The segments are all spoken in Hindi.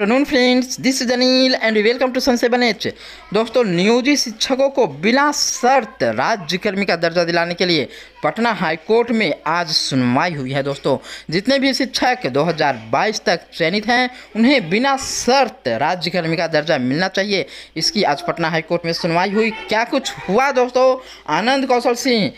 afternoon friends this is Anil and welcome to sun seven H दोस्तों नियोजित शिक्षकों को बिना शर्त राज्यकर्मी का दर्जा दिलाने के लिए पटना हाई कोर्ट में आज सुनवाई हुई है दोस्तों जितने भी शिक्षक 2022 तक चयनित हैं उन्हें बिना शर्त राज्यकर्मी का दर्जा मिलना चाहिए इसकी आज पटना हाईकोर्ट में सुनवाई हुई क्या कुछ हुआ दोस्तों आनंद कौशल सिंह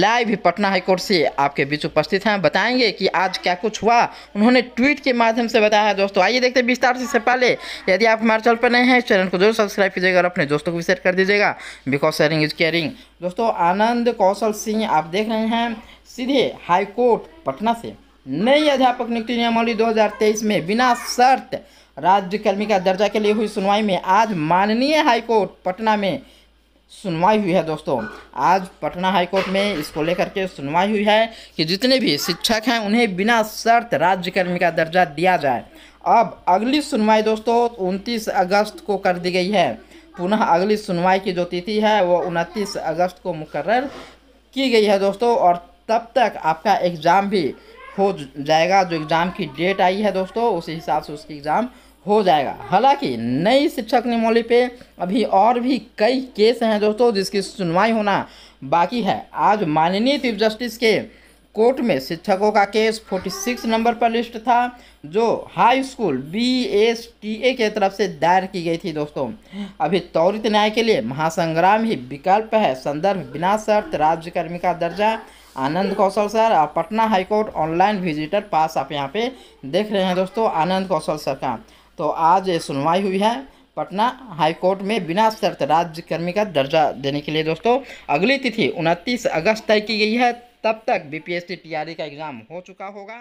लाइव पटना हाईकोर्ट से आपके बीच उपस्थित हैं बताएंगे कि आज क्या कुछ हुआ उन्होंने ट्वीट के माध्यम से बताया दोस्तों आइए देखते विस्तार से से पहले यदि आप हमारे चैनल पर नए हैं चैनल को जरूर सब्सक्राइब कीजिएगा और अपने दोस्तों को भी शेयर कर दीजिएगा बिकॉज शेयरिंग इज केयरिंग दोस्तों आनंद कौशल सिंह आप देख रहे हैं सीधे हाईकोर्ट पटना से नई अध्यापक नियुक्ति नियमावली 2023 में बिना शर्त राज्य कर्मी का दर्जा के लिए हुई सुनवाई में आज माननीय हाईकोर्ट पटना में सुनवाई हुई है दोस्तों आज पटना हाईकोर्ट में इसको लेकर के सुनवाई हुई है कि जितने भी शिक्षक हैं उन्हें बिना शर्त राज्यकर्मी का दर्जा दिया जाए अब अगली सुनवाई दोस्तों उनतीस अगस्त को कर दी गई है पुनः अगली सुनवाई की जो तिथि है वो उनतीस अगस्त को मुकर्र की गई है दोस्तों और तब तक आपका एग्ज़ाम भी हो जाएगा जो एग्ज़ाम की डेट आई है दोस्तों उसी हिसाब से उसकी एग्ज़ाम हो जाएगा हालांकि नई शिक्षक नियमावली पे अभी और भी कई केस हैं दोस्तों जिसकी सुनवाई होना बाकी है आज माननीय चीफ जस्टिस के कोर्ट में शिक्षकों का केस 46 नंबर पर लिस्ट था जो high school B S T A के तरफ से दायर की गई थी दोस्तों अभी त्वरित न्याय के लिए महासंग्राम ही विकल्प है संदर्भ बिना शर्त राज्यकर्मी का दर्जा आनंद कौशल सर और Patna high court online visitor pass आप यहाँ पे देख रहे हैं दोस्तों आनंद कौशल सर का तो आज सुनवाई हुई है पटना हाईकोर्ट में बिना शर्त राज्यकर्मी का दर्जा देने के लिए दोस्तों अगली तिथि उनतीस अगस्त तय की गई है तब तक बीपीएससी टीआरई का एग्ज़ाम हो चुका होगा